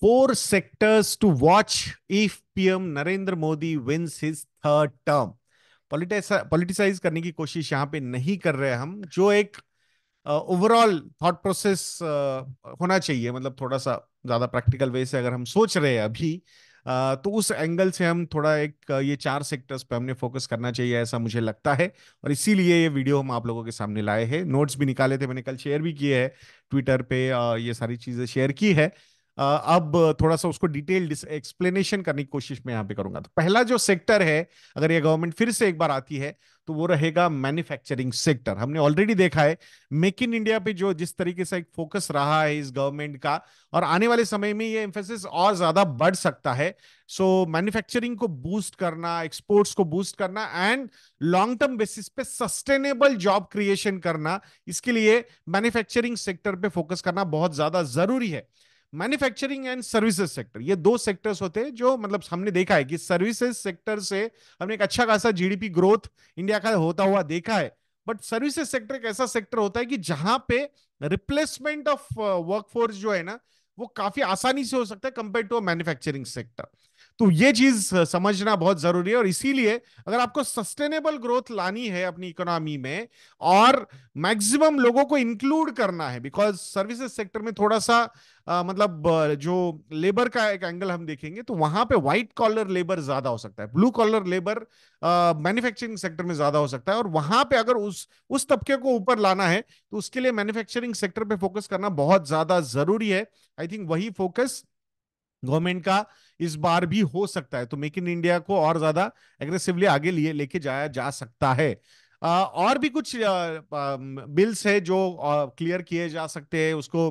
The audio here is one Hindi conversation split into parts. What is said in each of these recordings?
four sectors to watch if PM Narendra Modi wins his third term. Politicize करने की कोशिश यहाँ पे नहीं कर रहे हम जो एक ओवरऑल थॉट प्रोसेस होना चाहिए मतलब थोड़ा सा ज्यादा प्रैक्टिकल वे से अगर हम सोच रहे हैं अभी uh, तो उस एंगल से हम थोड़ा एक ये चार सेक्टर्स पे हमने फोकस करना चाहिए ऐसा मुझे लगता है और इसीलिए ये वीडियो हम आप लोगों के सामने लाए हैं नोट्स भी निकाले थे मैंने कल शेयर भी किए हैं ट्विटर पे uh, ये सारी चीजें शेयर की है अब थोड़ा सा उसको डिटेल एक्सप्लेनेशन करने की कोशिश मैं यहाँ पे करूंगा तो पहला जो सेक्टर है अगर ये गवर्नमेंट फिर से एक बार आती है तो वो रहेगा मैन्युफैक्चरिंग सेक्टर हमने ऑलरेडी देखा है मेक इन इंडिया पे जो जिस तरीके से एक फोकस रहा है इस गवर्नमेंट का और आने वाले समय में ये एम्फेसिस और ज्यादा बढ़ सकता है सो so, मैन्युफैक्चरिंग को बूस्ट करना एक्सपोर्ट्स को बूस्ट करना एंड लॉन्ग टर्म बेसिस पे सस्टेनेबल जॉब क्रिएशन करना इसके लिए मैन्युफैक्चरिंग सेक्टर पे फोकस करना बहुत ज्यादा जरूरी है मैन्युफैक्चरिंग एंड सर्विसेज सेक्टर ये दो सेक्टर्स होते हैं जो मतलब हमने देखा है कि सर्विसेज सेक्टर से हमने एक अच्छा खासा जीडीपी ग्रोथ इंडिया का होता हुआ देखा है बट सर्विसेज सेक्टर एक ऐसा सेक्टर होता है कि जहां पे रिप्लेसमेंट ऑफ वर्कफोर्स जो है ना वो काफी आसानी से हो सकता है compare to a manufacturing sector तो ये चीज समझना बहुत जरूरी है और इसीलिए अगर आपको सस्टेनेबल ग्रोथ लानी है अपनी इकोनॉमी में और मैक्सिमम लोगों को इंक्लूड करना है बिकॉज सर्विसेज सेक्टर में थोड़ा सा आ, मतलब जो लेबर का एक एंगल हम देखेंगे तो वहां पे व्हाइट कॉलर लेबर ज्यादा हो सकता है blue collar labour manufacturing sector में ज्यादा हो सकता है और वहां पे अगर उस उस तबके को ऊपर लाना है तो उसके लिए मैन्युफैक्चरिंग सेक्टर पे फोकस करना बहुत ज्यादा जरूरी है आई थिंक वही फोकस गवर्नमेंट का इस बार भी हो सकता है तो मेक इन इंडिया को और ज्यादा एग्रेसिवली आगे लिए लेके जाया जा सकता है आ, और भी कुछ बिल्स है जो क्लियर किए जा सकते हैं उसको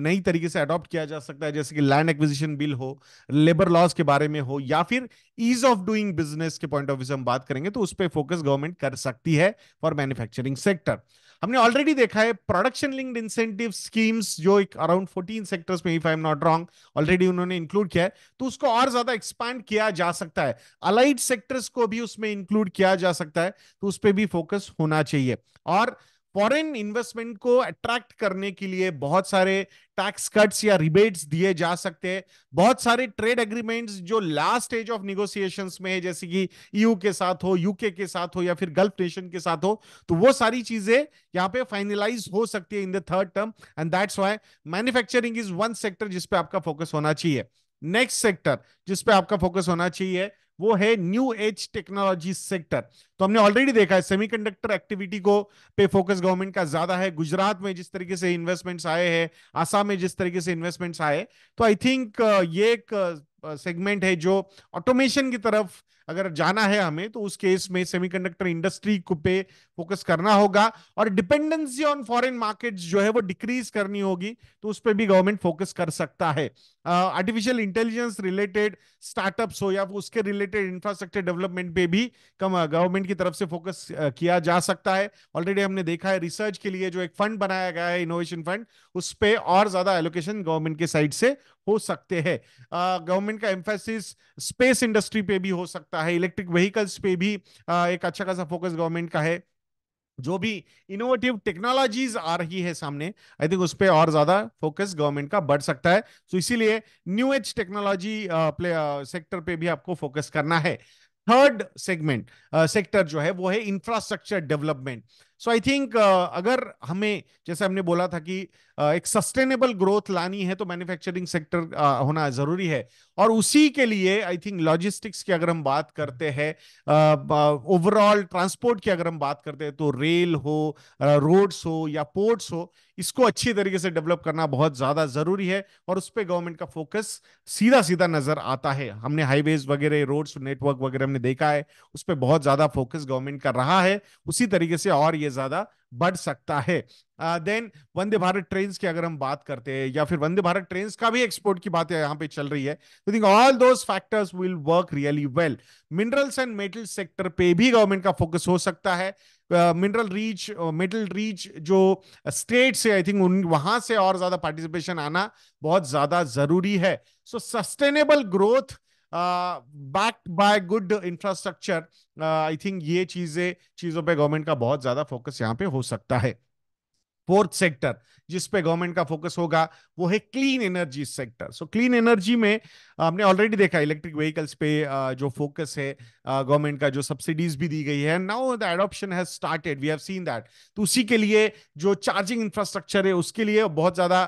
नई तरीके से अडॉप्ट किया जा सकता है जैसे कि लैंड एक्विजिशन बिल हो लेबर लॉज के बारे में हो या फिर ईज ऑफ डूइंग बिजनेस के पॉइंट ऑफ व्यू से हम बात करेंगे तो उस पर फोकस गवर्नमेंट कर सकती है फॉर मैन्युफैक्चरिंग सेक्टर हमने ऑलरेडी देखा है प्रोडक्शन लिंक्ड इंसेंटिव स्कीम्स जो एक अराउंड 14 सेक्टर्स में if I am not wrong already उन्होंने इंक्लूड किया है तो उसको और ज्यादा एक्सपैंड किया जा सकता है अलाइड सेक्टर्स को भी उसमें इंक्लूड किया जा सकता है तो उस पर भी फोकस होना चाहिए और फॉरेन इन्वेस्टमेंट को अट्रैक्ट करने के लिए बहुत सारे टैक्स कट्स या रिबेट्स दिए जा सकते हैं बहुत सारे ट्रेड एग्रीमेंट्स जो लास्ट स्टेज ऑफ निगोसिएशन में है जैसे कि ईयू e के साथ हो यूके के साथ हो या फिर गल्फ नेशन के साथ हो तो वो सारी चीजें यहाँ पे फाइनलाइज हो सकती है in the third term and that's why manufacturing is one sector जिसपे आपका फोकस होना चाहिए नेक्स्ट सेक्टर पे आपका फोकस होना चाहिए वो है न्यू एज टेक्नोलॉजी सेक्टर तो हमने ऑलरेडी देखा है सेमीकंडक्टर एक्टिविटी को पे फोकस गवर्नमेंट का ज्यादा है गुजरात में जिस तरीके से इन्वेस्टमेंट्स आए हैं आसाम में जिस तरीके से इन्वेस्टमेंट्स आए तो आई थिंक ये एक सेगमेंट है जो ऑटोमेशन की तरफ अगर जाना है हमें तो उस केस में सेमीकंडक्टर इंडस्ट्री को पे फोकस करना होगा और डिपेंडेंसी ऑन फॉरेन मार्केट्स जो है वो डिक्रीज करनी होगी तो उस पर भी गवर्नमेंट फोकस कर सकता है आर्टिफिशियल इंटेलिजेंस रिलेटेड स्टार्टअप्स हो या उसके रिलेटेड इंफ्रास्ट्रक्चर डेवलपमेंट पे भी कम गवर्नमेंट की तरफ से फोकस किया जा सकता है ऑलरेडी हमने देखा है रिसर्च के लिए जो एक फंड बनाया गया है इनोवेशन फंड उस पर और ज्यादा एलोकेशन गवर्नमेंट के साइड से हो सकते हैं गवर्नमेंट का एम्फेसिस स्पेस इंडस्ट्री पे भी हो सकता है का है इलेक्ट्रिक व्हीकल्स पे भी एक अच्छा खासा फोकस गवर्नमेंट का है जो भी इनोवेटिव टेक्नोलॉजीज आ रही है सामने आई थिंक उस पर और ज्यादा फोकस गवर्नमेंट का बढ़ सकता है सो इसीलिए न्यू एज टेक्नोलॉजी सेक्टर पे भी आपको फोकस करना है थर्ड सेगमेंट सेक्टर जो है वो है infrastructure development so I think अगर हमें जैसे हमने बोला था कि uh, एक सस्टेनेबल ग्रोथ लानी है तो मैन्युफैक्चरिंग सेक्टर uh, होना जरूरी है और उसी के लिए आई थिंक लॉजिस्टिक्स की अगर हम बात करते हैं ओवरऑल uh, ट्रांसपोर्ट uh, की अगर हम बात करते हैं तो रेल हो रोड्स uh, हो या पोर्ट्स हो इसको अच्छी तरीके से डेवलप करना बहुत ज्यादा जरूरी है और उस पर गवर्नमेंट का फोकस सीधा सीधा नजर आता है हमने हाईवेज वगैरह रोड्स नेटवर्क वगैरह हमने देखा है उस पर बहुत ज्यादा फोकस गवर्नमेंट का रहा है उसी तरीके से और ये ज्यादा बढ़ सकता है देन वंदे भारत ट्रेन की अगर हम बात करते हैं या फिर वंदे भारत ट्रेन का भी एक्सपोर्ट की बात यहां पे चल रही है तो think all those factors will work really well minerals and metal sector पे भी गवर्नमेंट का फोकस हो सकता है मिनरल रीच मेटल रीच जो स्टेट से आई थिंक उन वहां से और ज्यादा पार्टिसिपेशन आना बहुत ज्यादा जरूरी है so sustainable growth backed by good infrastructure I think ये चीजें चीजों पे गवर्नमेंट का बहुत ज्यादा फोकस यहाँ पे हो सकता है फोर्थ सेक्टर जिस पे गवर्नमेंट का फोकस होगा वो है clean energy sector so clean energy में हमने ऑलरेडी देखा इलेक्ट्रिक व्हीकल्स पे जो फोकस है गवर्नमेंट का जो सब्सिडीज भी दी गई है now the adoption has started we have seen that तो उसी के लिए जो चार्जिंग इंफ्रास्ट्रक्चर है उसके लिए बहुत ज्यादा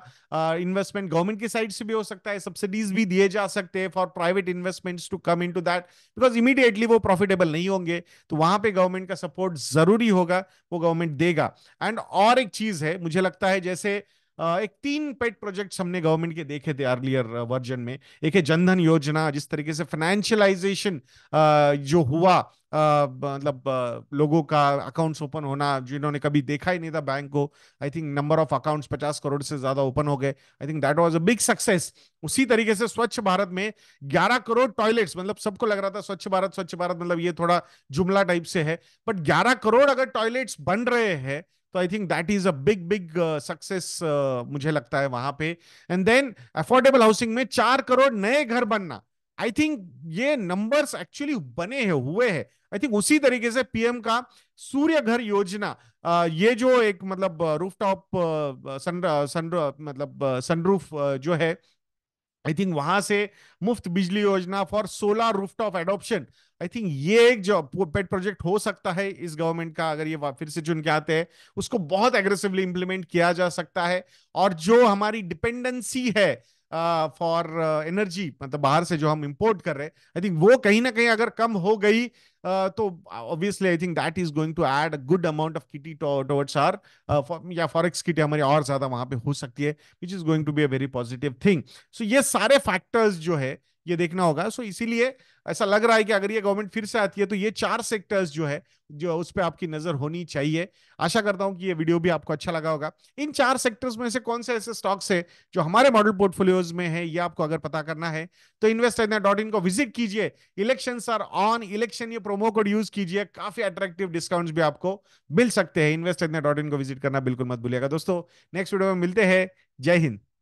इन्वेस्टमेंट गवर्नमेंट की साइड से भी हो सकता है सब्सिडीज भी दिए जा सकते हैं for private investments to come in to that because immediately वो प्रॉफिटेबल नहीं होंगे तो वहां पे गवर्नमेंट का सपोर्ट जरूरी होगा वो गवर्नमेंट देगा एंड और एक चीज है है मुझे लगता है जैसे एक तीन पेट प्रोजेक्ट्स हमने गवर्नमेंट के देखे थे अर्लियर वर्जन में एक है जनधन योजना जिस तरीके से फाइनेंशियलाइजेशन जो हुआ मतलब लोगों का अकाउंट्स ओपन होना जिन्होंने कभी देखा ही नहीं था बैंक को I think number of accounts पचास करोड़ से ज्यादा ओपन हो गए I think that was a big success उसी तरीके से स्वच्छ भारत में ग्यारह करोड़ टॉयलेट्स मतलब सबको लग रहा था स्वच्छ भारत स्वच्छ भारत मतलब ये थोड़ा जुमला टाइप से है बट ग्यारह करोड़ अगर टॉयलेट्स बन रहे हैं तो I think that is a big big success मुझे लगता है वहां पे एंड देन अफोर्डेबल हाउसिंग में चार करोड़ नए घर बनना आई थिंक ये नंबर्स एक्चुअली बने हैं हुए हैं आई थिंक उसी तरीके से पीएम का सूर्य घर योजना uh, ये जो एक मतलब रूफ टॉप सन सन मतलब सनरूफ uh, uh, जो है आई थिंक वहां से मुफ्त बिजली योजना for solar rooftop adoption I think ये एक जॉब पेट प्रोजेक्ट हो सकता है इस गवर्नमेंट का अगर ये फिर से चुन के आते हैं उसको बहुत एग्रेसिवली इंप्लीमेंट किया जा सकता है और जो हमारी डिपेंडेंसी है फॉर एनर्जी मतलब बाहर से जो हम इंपोर्ट कर रहे हैं आई थिंक वो कहीं ना कहीं अगर कम हो गई तो uh, तो obviously I think that is going to add a good amount of kitty towards our या फॉरेक्स किटी हमारी और ज्यादा वहां पे हो सकती है which is going to be a very positive thing so ये सारे फैक्टर्स जो है ये देखना होगा सो इसीलिए ऐसा लग रहा है कि अगर ये गवर्नमेंट फिर से आती है तो ये चार सेक्टर्स जो है जो उस पर आपकी नजर होनी चाहिए आशा करता हूं कि ये वीडियो भी आपको अच्छा लगा होगा इन चार सेक्टर्स में से कौन से ऐसे स्टॉक्स है जो हमारे मॉडल पोर्टफोलियोज में है ये आपको अगर पता करना है तो इन्वेस्ट डॉट इन को विजिट कीजिए इलेक्शन आर ऑन इलेक्शन ये प्रोमो कोड यूज कीजिए काफी अट्रैक्टिव डिस्काउंट भी आपको मिल सकते हैं इन्वेस्ट डॉट इन को विजिट करना बिल्कुल मत भूलिएगा दोस्तों नेक्स्ट वीडियो में मिलते हैं जय हिंद